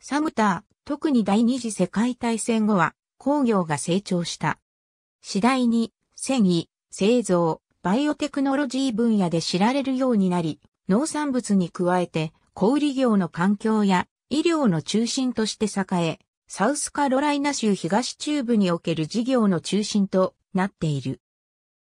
サムター、特に第二次世界大戦後は工業が成長した。次第に繊維、製造、バイオテクノロジー分野で知られるようになり、農産物に加えて小売業の環境や医療の中心として栄え、サウスカロライナ州東中部における事業の中心となっている。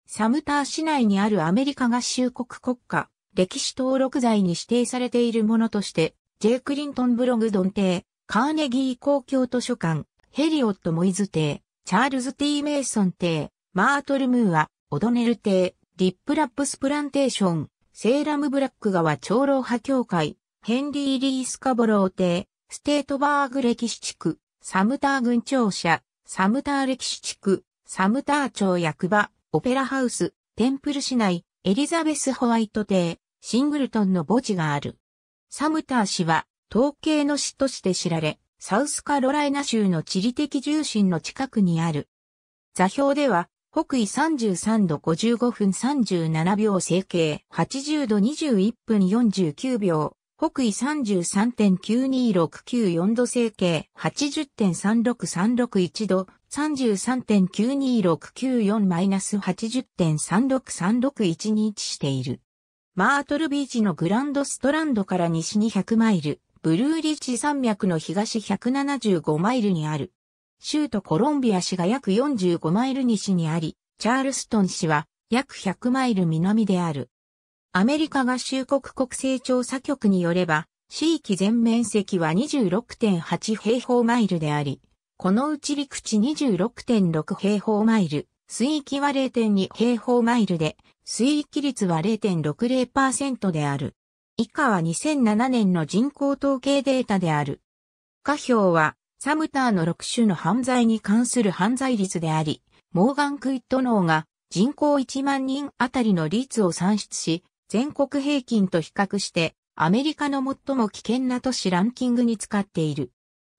サムター市内にあるアメリカ合衆国国家歴史登録財に指定されているものとして J. クリントンブログドン邸、カーネギー公共図書館、ヘリオット・モイズ邸、チャールズ・ティ・ー・メイソン邸、マートル・ムーア、オドネル邸、リップ・ラップス・プランテーション、セーラム・ブラック川長老派協会、ヘンリー・リース・カボロー邸、ステートバーグ歴史地区、サムター郡庁舎、サムター歴史地区、サムター町役場、オペラハウス、テンプル市内、エリザベス・ホワイト邸、シングルトンの墓地がある。サムター氏は、統計の市として知られ、サウスカロライナ州の地理的重心の近くにある。座標では、北緯33度55分37秒整形、80度21分49秒、北緯33.92694度整形、80.36361度、33.92694-80.36361に位置している。マートルビーチのグランドストランドから西に100マイル、ブルーリッジ山脈の東175マイルにある。州都コロンビア市が約45マイル西にあり、チャールストン市は約100マイル南である。アメリカ合衆国国勢調査局によれば、地域全面積は26.8平方マイルであり、このうち陸地26.6平方マイル、水域は0.2平方マイルで、水域率は0.60%である。以下は2007年の人口統計データである。下表は、サムターの6種の犯罪に関する犯罪率であり、モーガン・クイット脳が人口1万人あたりの率を算出し、全国平均と比較して、アメリカの最も危険な都市ランキングに使っている。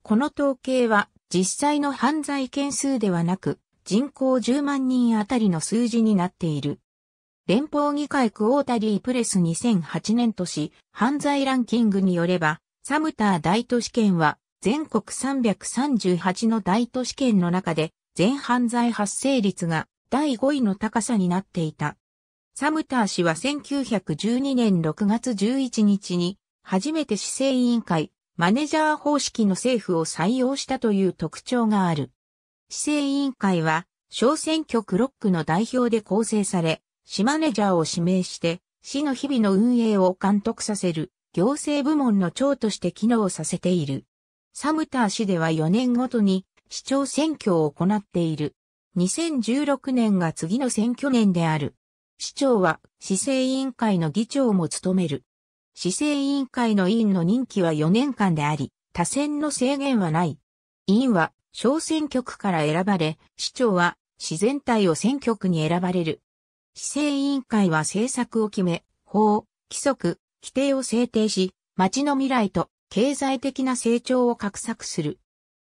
この統計は、実際の犯罪件数ではなく、人口10万人あたりの数字になっている。連邦議会クオータリープレス2008年都市犯罪ランキングによれば、サムター大都市圏は全国338の大都市圏の中で全犯罪発生率が第5位の高さになっていた。サムター氏は1912年6月11日に初めて市政委員会マネジャー方式の政府を採用したという特徴がある。市政委員会は、小選挙区ックの代表で構成され、市マネージャーを指名して、市の日々の運営を監督させる、行政部門の長として機能させている。サムター市では4年ごとに、市長選挙を行っている。2016年が次の選挙年である。市長は市政委員会の議長も務める。市政委員会の委員の任期は4年間であり、多選の制限はない。委員は小選挙区から選ばれ、市長は市全体を選挙区に選ばれる。市政委員会は政策を決め、法、規則、規定を制定し、町の未来と経済的な成長を画策する。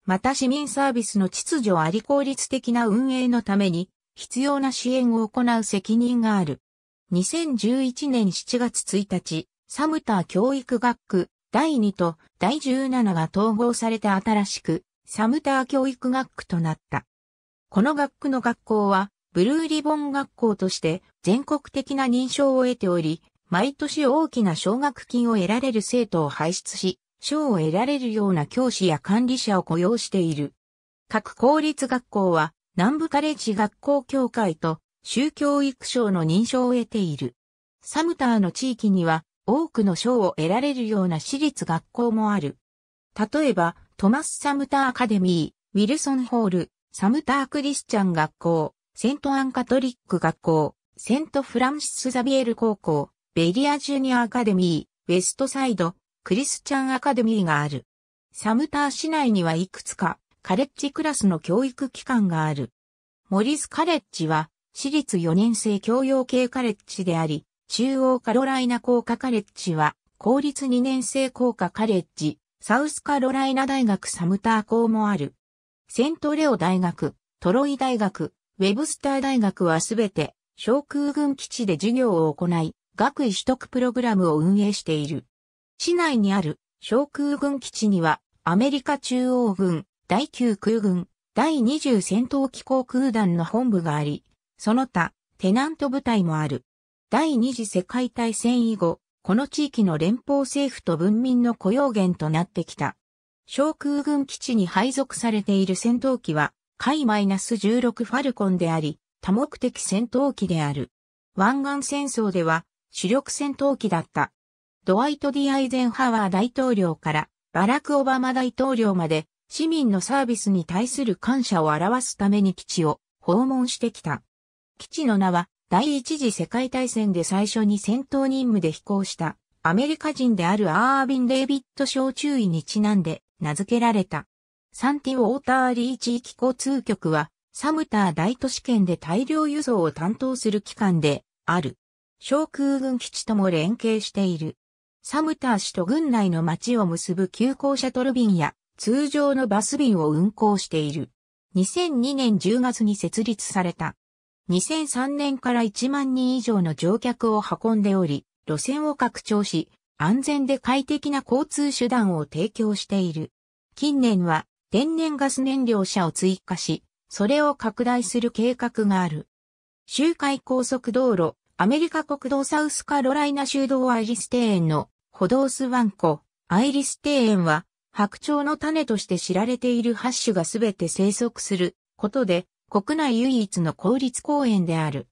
また市民サービスの秩序あり効率的な運営のために必要な支援を行う責任がある。2011年7月1日、サムター教育学区第2と第17が統合されて新しくサムター教育学区となった。この学区の学校は、ブルーリボン学校として全国的な認証を得ており、毎年大きな奨学金を得られる生徒を輩出し、賞を得られるような教師や管理者を雇用している。各公立学校は南部カレッジ学校協会と宗教育省の認証を得ている。サムターの地域には多くの賞を得られるような私立学校もある。例えば、トマス・サムター・アカデミー、ウィルソン・ホール、サムター・クリスチャン学校、セント・アン・カトリック学校、セント・フランシス・ザビエル高校、ベリア・ジュニア・アカデミー、ウェストサイド、クリスチャン・アカデミーがある。サムター市内にはいくつか、カレッジクラスの教育機関がある。モリス・カレッジは、私立4年生教養系カレッジであり、中央カロライナ工科カレッジは、公立2年生工科カレッジ、サウスカロライナ大学サムター校もある。セントレオ大学、トロイ大学、ウェブスター大学はすべて、小空軍基地で授業を行い、学位取得プログラムを運営している。市内にある小空軍基地には、アメリカ中央軍、第9空軍、第20戦闘機航空団の本部があり、その他、テナント部隊もある。第二次世界大戦以後、この地域の連邦政府と文民の雇用源となってきた。小空軍基地に配属されている戦闘機は、海 -16 ファルコンであり、多目的戦闘機である。湾岸戦争では主力戦闘機だった。ドワイト・ディ・アイゼンハワー大統領からバラク・オバマ大統領まで市民のサービスに対する感謝を表すために基地を訪問してきた。基地の名は第一次世界大戦で最初に戦闘任務で飛行したアメリカ人であるアービン・デイビッド小中尉にちなんで名付けられた。サンティ・ウォーターリーチ域交通局はサムター大都市圏で大量輸送を担当する機関である。小空軍基地とも連携している。サムター市と軍内の町を結ぶ急行シャトル便や通常のバス便を運行している。2002年10月に設立された2003年から1万人以上の乗客を運んでおり、路線を拡張し、安全で快適な交通手段を提供している。近年は天然ガス燃料車を追加し、それを拡大する計画がある。周回高速道路、アメリカ国道サウスカロライナ州道アイリス庭園の歩道スワンコ、アイリス庭園は白鳥の種として知られているハッシュがすべて生息することで国内唯一の公立公園である。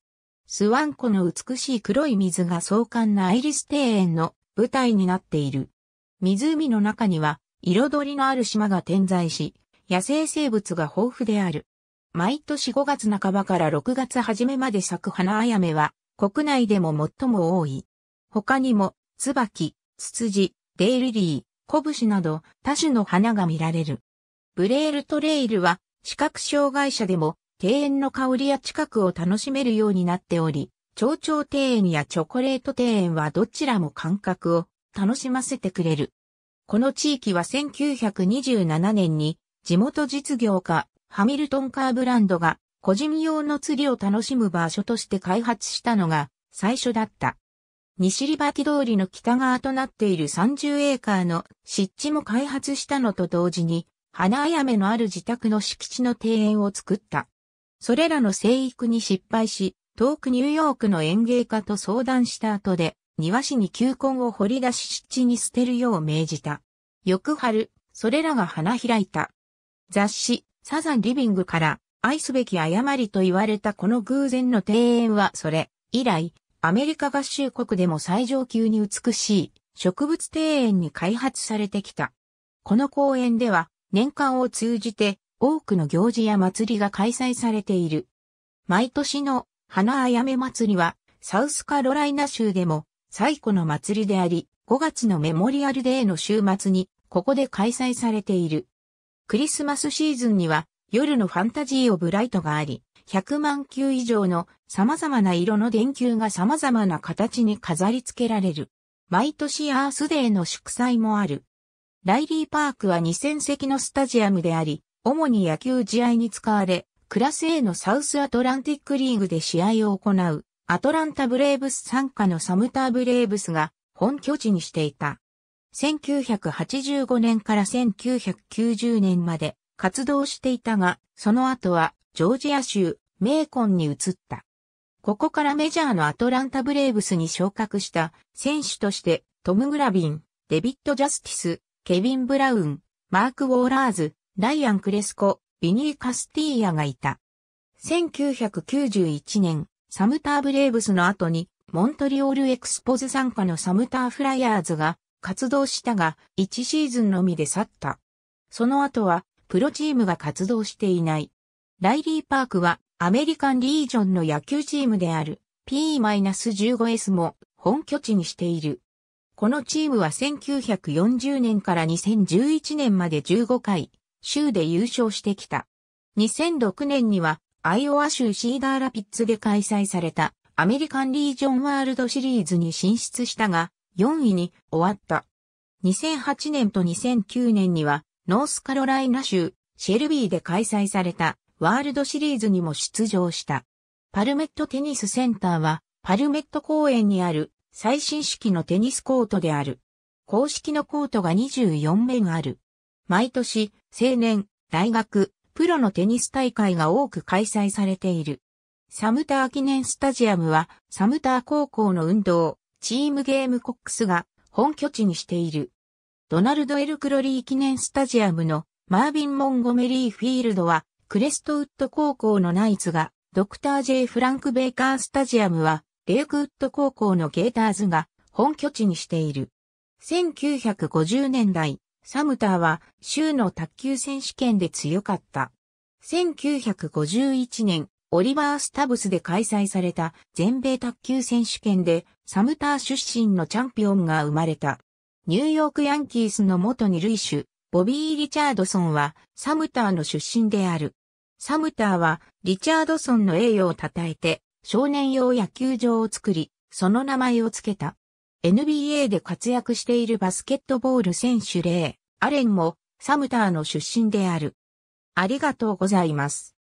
スワン湖の美しい黒い水が壮観なアイリス庭園の舞台になっている。湖の中には彩りのある島が点在し、野生生物が豊富である。毎年5月半ばから6月初めまで咲く花あやめは国内でも最も多い。他にも、椿、ツツジ、デイリリー、コブなど多種の花が見られる。ブレールトレイルは視覚障害者でも庭園の香りや近くを楽しめるようになっており、蝶々庭園やチョコレート庭園はどちらも感覚を楽しませてくれる。この地域は1927年に地元実業家ハミルトンカーブランドが個人用の釣りを楽しむ場所として開発したのが最初だった。西リバティ通りの北側となっている30エーカーの湿地も開発したのと同時に、花あやめのある自宅の敷地の庭園を作った。それらの生育に失敗し、遠くニューヨークの園芸家と相談した後で、庭師に球根を掘り出し湿地に捨てるよう命じた。翌春、それらが花開いた。雑誌、サザンリビングから、愛すべき誤りと言われたこの偶然の庭園はそれ、以来、アメリカ合衆国でも最上級に美しい植物庭園に開発されてきた。この公園では、年間を通じて多くの行事や祭りが開催されている。毎年の花あやめ祭りは、サウスカロライナ州でも最古の祭りであり、5月のメモリアルデーの週末に、ここで開催されている。クリスマスシーズンには、夜のファンタジーオブライトがあり、100万球以上の様々な色の電球が様々な形に飾り付けられる。毎年アースデーの祝祭もある。ライリーパークは2000席のスタジアムであり、主に野球試合に使われ、クラス A のサウスアトランティックリーグで試合を行う、アトランタブレーブス参加のサムターブレーブスが本拠地にしていた。1985年から1990年まで活動していたが、その後はジョージア州メーコンに移った。ここからメジャーのアトランタブレーブスに昇格した選手としてトム・グラビン、デビッド・ジャスティス、ケビン・ブラウン、マーク・ウォーラーズ、ライアン・クレスコ、ビニー・カスティーヤがいた。1991年、サムター・ブレーブスの後に、モントリオール・エクスポズ参加のサムター・フライヤーズが活動したが、1シーズンのみで去った。その後は、プロチームが活動していない。ライリー・パークは、アメリカン・リージョンの野球チームである、P-15S も本拠地にしている。このチームは1940年から2011年まで15回、州で優勝してきた。2006年にはアイオワ州シーダーラピッツで開催されたアメリカンリージョンワールドシリーズに進出したが4位に終わった。2008年と2009年にはノースカロライナ州シェルビーで開催されたワールドシリーズにも出場した。パルメットテニスセンターはパルメット公園にある最新式のテニスコートである。公式のコートが24面ある。毎年、青年、大学、プロのテニス大会が多く開催されている。サムター記念スタジアムは、サムター高校の運動、チームゲームコックスが本拠地にしている。ドナルド・エル・クロリー記念スタジアムのマービン・モンゴメリー・フィールドは、クレストウッド高校のナイツが、ドクター・ジェイ・フランク・ベイカー・スタジアムは、レイクウッド高校のゲーターズが本拠地にしている。1950年代、サムターは州の卓球選手権で強かった。1951年、オリバー・スタブスで開催された全米卓球選手権でサムター出身のチャンピオンが生まれた。ニューヨークヤンキースの元二塁手、ボビー・リチャードソンはサムターの出身である。サムターはリチャードソンの栄誉を称えて少年用野球場を作り、その名前を付けた。NBA で活躍しているバスケットボール選手レイ、アレンもサムターの出身である。ありがとうございます。